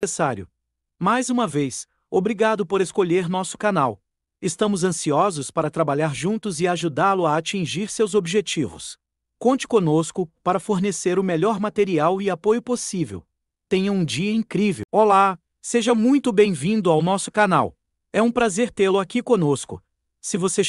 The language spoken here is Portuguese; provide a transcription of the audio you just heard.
necessário. Mais uma vez, obrigado por escolher nosso canal. Estamos ansiosos para trabalhar juntos e ajudá-lo a atingir seus objetivos. Conte conosco para fornecer o melhor material e apoio possível. Tenha um dia incrível. Olá, seja muito bem-vindo ao nosso canal. É um prazer tê-lo aqui conosco. Se você